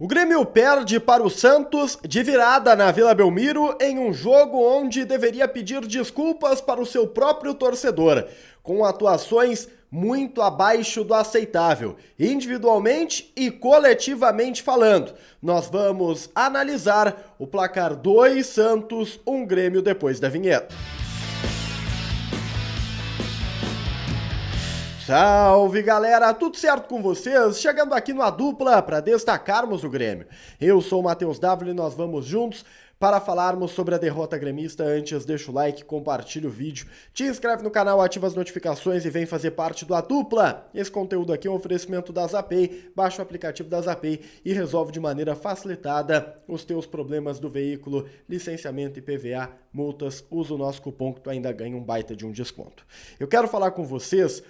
O Grêmio perde para o Santos de virada na Vila Belmiro em um jogo onde deveria pedir desculpas para o seu próprio torcedor, com atuações muito abaixo do aceitável, individualmente e coletivamente falando. Nós vamos analisar o placar 2 Santos, um Grêmio depois da vinheta. Salve galera, tudo certo com vocês? Chegando aqui no A Dupla para destacarmos o Grêmio. Eu sou o Matheus W e nós vamos juntos para falarmos sobre a derrota gremista, antes deixa o like, compartilha o vídeo, te inscreve no canal, ativa as notificações e vem fazer parte do A Dupla. Esse conteúdo aqui é um oferecimento da Zapay, baixa o aplicativo da Zapay e resolve de maneira facilitada os teus problemas do veículo, licenciamento PVA, multas, usa o nosso cupom que tu ainda ganha um baita de um desconto. Eu quero falar com vocês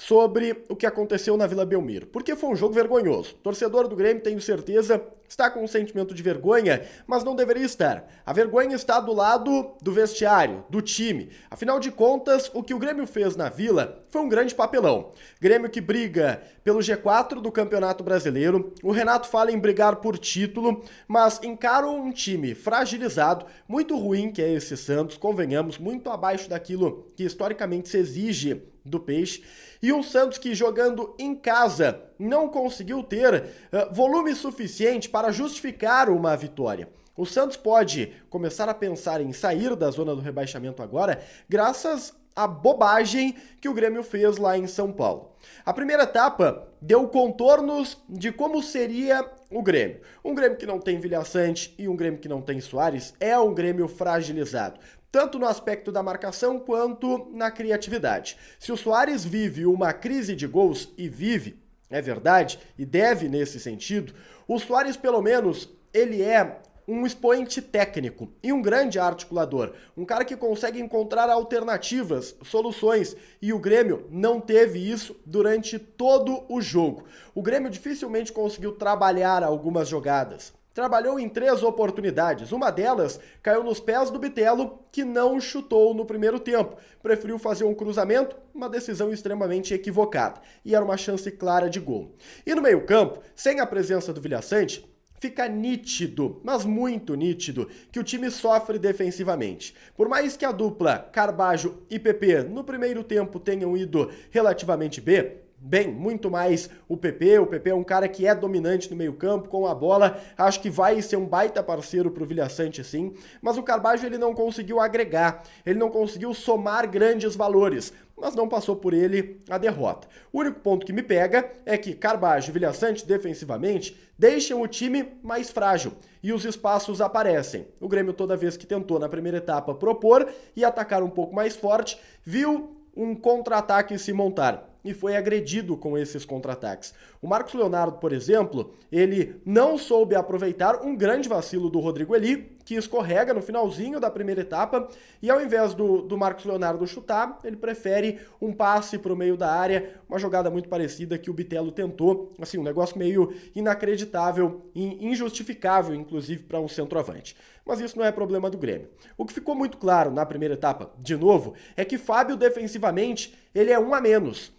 sobre o que aconteceu na Vila Belmiro, porque foi um jogo vergonhoso. Torcedor do Grêmio, tenho certeza, está com um sentimento de vergonha, mas não deveria estar. A vergonha está do lado do vestiário, do time. Afinal de contas, o que o Grêmio fez na Vila foi um grande papelão. Grêmio que briga pelo G4 do Campeonato Brasileiro. O Renato fala em brigar por título, mas encara um time fragilizado, muito ruim que é esse Santos, convenhamos, muito abaixo daquilo que historicamente se exige do Peixe. E o Santos que jogando em casa não conseguiu ter uh, volume suficiente para justificar uma vitória. O Santos pode começar a pensar em sair da zona do rebaixamento agora, graças a bobagem que o Grêmio fez lá em São Paulo. A primeira etapa deu contornos de como seria o Grêmio. Um Grêmio que não tem Vilhaçante e um Grêmio que não tem Soares é um Grêmio fragilizado tanto no aspecto da marcação quanto na criatividade. Se o Soares vive uma crise de gols, e vive, é verdade, e deve nesse sentido, o Soares, pelo menos, ele é um expoente técnico e um grande articulador, um cara que consegue encontrar alternativas, soluções, e o Grêmio não teve isso durante todo o jogo. O Grêmio dificilmente conseguiu trabalhar algumas jogadas. Trabalhou em três oportunidades. Uma delas caiu nos pés do Bitelo, que não chutou no primeiro tempo. Preferiu fazer um cruzamento, uma decisão extremamente equivocada. E era uma chance clara de gol. E no meio-campo, sem a presença do Vilhaçante, fica nítido, mas muito nítido, que o time sofre defensivamente. Por mais que a dupla Carbajo e PP no primeiro tempo tenham ido relativamente bem, bem, muito mais o PP. O PP é um cara que é dominante no meio-campo, com a bola. Acho que vai ser um baita parceiro pro Vilhaçante, sim. Mas o Carbajo ele não conseguiu agregar, ele não conseguiu somar grandes valores. Mas não passou por ele a derrota. O único ponto que me pega é que Carbajo e Vilhaçante, defensivamente, deixam o time mais frágil e os espaços aparecem. O Grêmio, toda vez que tentou na primeira etapa propor e atacar um pouco mais forte, viu um contra-ataque se montar e foi agredido com esses contra-ataques. O Marcos Leonardo, por exemplo, ele não soube aproveitar um grande vacilo do Rodrigo Eli, que escorrega no finalzinho da primeira etapa, e ao invés do, do Marcos Leonardo chutar, ele prefere um passe para o meio da área, uma jogada muito parecida que o Bitelo tentou, assim, um negócio meio inacreditável e injustificável, inclusive, para um centroavante. Mas isso não é problema do Grêmio. O que ficou muito claro na primeira etapa, de novo, é que Fábio defensivamente, ele é um a menos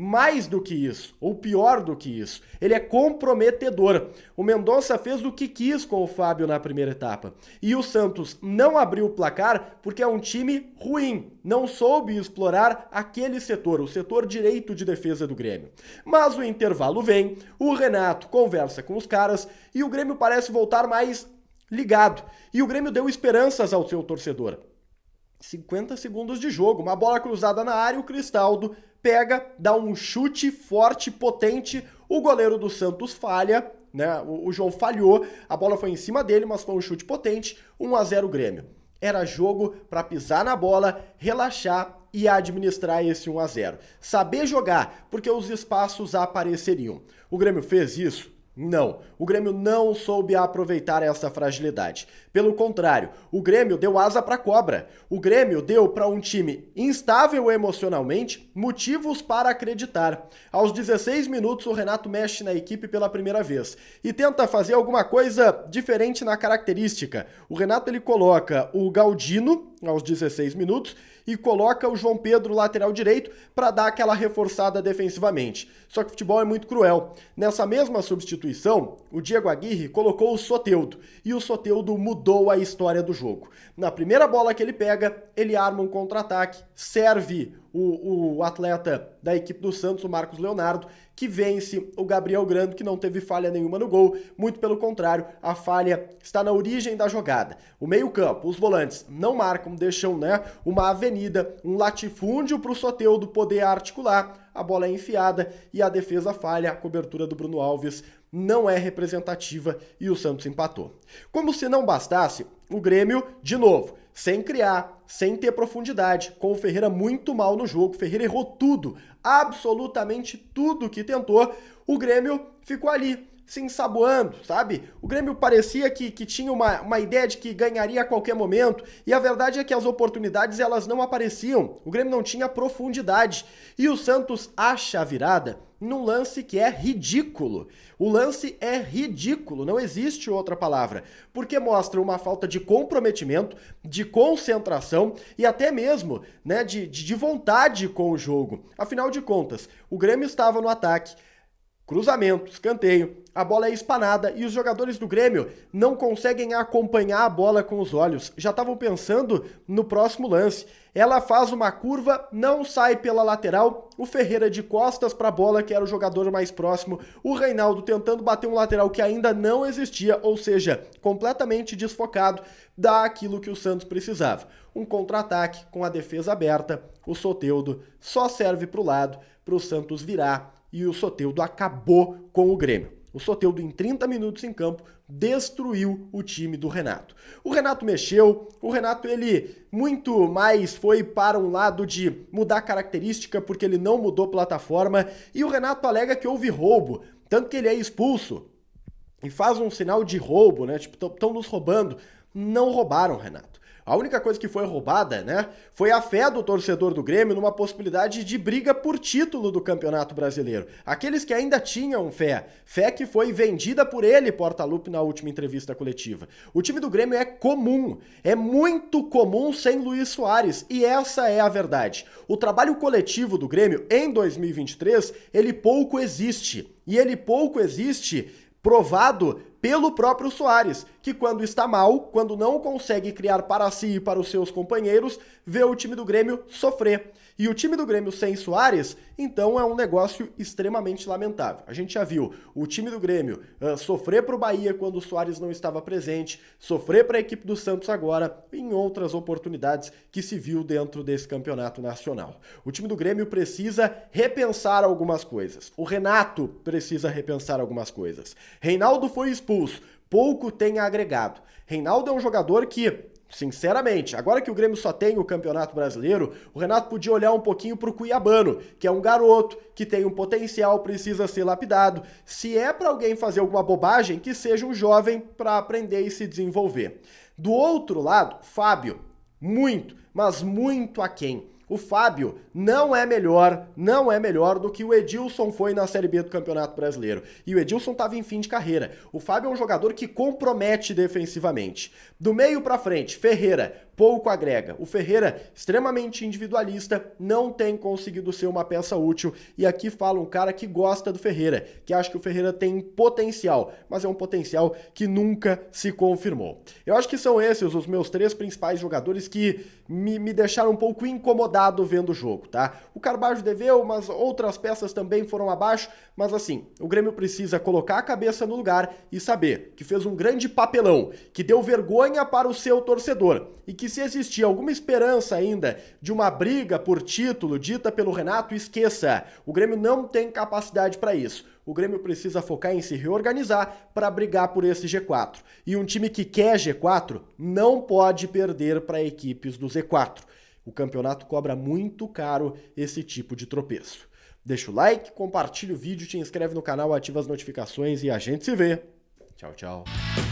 mais do que isso, ou pior do que isso, ele é comprometedor. O Mendonça fez o que quis com o Fábio na primeira etapa. E o Santos não abriu o placar porque é um time ruim, não soube explorar aquele setor, o setor direito de defesa do Grêmio. Mas o intervalo vem, o Renato conversa com os caras e o Grêmio parece voltar mais ligado. E o Grêmio deu esperanças ao seu torcedor. 50 segundos de jogo. Uma bola cruzada na área, o Cristaldo pega, dá um chute forte, potente. O goleiro do Santos falha, né? O, o João falhou, a bola foi em cima dele, mas foi um chute potente. 1 a 0 Grêmio. Era jogo para pisar na bola, relaxar e administrar esse 1 a 0. Saber jogar, porque os espaços apareceriam. O Grêmio fez isso não, o Grêmio não soube aproveitar essa fragilidade. Pelo contrário, o Grêmio deu asa para cobra. O Grêmio deu para um time instável emocionalmente motivos para acreditar. Aos 16 minutos, o Renato mexe na equipe pela primeira vez e tenta fazer alguma coisa diferente na característica. O Renato ele coloca o Galdino aos 16 minutos e coloca o João Pedro lateral direito para dar aquela reforçada defensivamente. Só que o futebol é muito cruel. Nessa mesma substituição, o Diego Aguirre colocou o Soteudo e o Soteudo mudou a história do jogo. Na primeira bola que ele pega, ele arma um contra-ataque, serve o, o atleta da equipe do Santos, o Marcos Leonardo, que vence o Gabriel Grando, que não teve falha nenhuma no gol. Muito pelo contrário, a falha está na origem da jogada. O meio-campo, os volantes não marcam, deixam né, uma avenida, um latifúndio para o Soteudo poder articular. A bola é enfiada e a defesa falha. A cobertura do Bruno Alves não é representativa e o Santos empatou. Como se não bastasse, o Grêmio, de novo, sem criar, sem ter profundidade, com o Ferreira muito mal no jogo. O Ferreira errou tudo, absolutamente tudo que tentou. O Grêmio ficou ali, se ensaboando, sabe? O Grêmio parecia que, que tinha uma, uma ideia de que ganharia a qualquer momento e a verdade é que as oportunidades elas não apareciam. O Grêmio não tinha profundidade e o Santos acha a virada num lance que é ridículo. O lance é ridículo, não existe outra palavra, porque mostra uma falta de comprometimento, de concentração e até mesmo né, de, de vontade com o jogo. Afinal de contas, o Grêmio estava no ataque, cruzamento, escanteio, a bola é espanada e os jogadores do Grêmio não conseguem acompanhar a bola com os olhos. Já estavam pensando no próximo lance. Ela faz uma curva, não sai pela lateral. O Ferreira de costas para a bola, que era o jogador mais próximo. O Reinaldo tentando bater um lateral que ainda não existia, ou seja, completamente desfocado daquilo que o Santos precisava. Um contra-ataque com a defesa aberta. O Soteudo só serve para o lado para o Santos virar e o Soteudo acabou com o Grêmio. O Soteudo, em 30 minutos em campo, destruiu o time do Renato. O Renato mexeu, o Renato ele muito mais foi para um lado de mudar característica porque ele não mudou plataforma e o Renato alega que houve roubo, tanto que ele é expulso e faz um sinal de roubo, né? Tipo, estão nos roubando. Não roubaram, Renato. A única coisa que foi roubada, né, foi a fé do torcedor do Grêmio numa possibilidade de briga por título do Campeonato Brasileiro. Aqueles que ainda tinham fé, fé que foi vendida por ele, Porta Lupe na última entrevista coletiva. O time do Grêmio é comum, é muito comum sem Luiz Soares, e essa é a verdade. O trabalho coletivo do Grêmio em 2023, ele pouco existe. E ele pouco existe provado pelo próprio Soares, que quando está mal, quando não consegue criar para si e para os seus companheiros, vê o time do Grêmio sofrer. E o time do Grêmio sem Soares, então é um negócio extremamente lamentável. A gente já viu o time do Grêmio uh, sofrer para o Bahia quando o Soares não estava presente, sofrer para a equipe do Santos agora, em outras oportunidades que se viu dentro desse campeonato nacional. O time do Grêmio precisa repensar algumas coisas. O Renato precisa repensar algumas coisas. Reinaldo foi expulso expulso, pouco tem agregado. Reinaldo é um jogador que Sinceramente, agora que o Grêmio só tem o Campeonato Brasileiro, o Renato podia olhar um pouquinho para o Cuiabano, que é um garoto que tem um potencial, precisa ser lapidado. Se é para alguém fazer alguma bobagem, que seja um jovem para aprender e se desenvolver. Do outro lado, Fábio, muito, mas muito aquém. O Fábio não é melhor, não é melhor do que o Edilson foi na Série B do Campeonato Brasileiro. E o Edilson estava em fim de carreira. O Fábio é um jogador que compromete defensivamente. Do meio para frente, Ferreira, pouco agrega. O Ferreira, extremamente individualista, não tem conseguido ser uma peça útil. E aqui fala um cara que gosta do Ferreira, que acha que o Ferreira tem potencial, mas é um potencial que nunca se confirmou. Eu acho que são esses os meus três principais jogadores que me, me deixaram um pouco incomodado vendo o jogo, tá? O Carbajo deveu, mas outras peças também foram abaixo, mas assim, o Grêmio precisa colocar a cabeça no lugar e saber que fez um grande papelão, que deu vergonha para o seu torcedor e que se existia alguma esperança ainda de uma briga por título dita pelo Renato, esqueça. O Grêmio não tem capacidade para isso. O Grêmio precisa focar em se reorganizar para brigar por esse G4. E um time que quer G4 não pode perder para equipes do Z4. O campeonato cobra muito caro esse tipo de tropeço. Deixa o like, compartilha o vídeo, te inscreve no canal, ativa as notificações e a gente se vê. Tchau, tchau.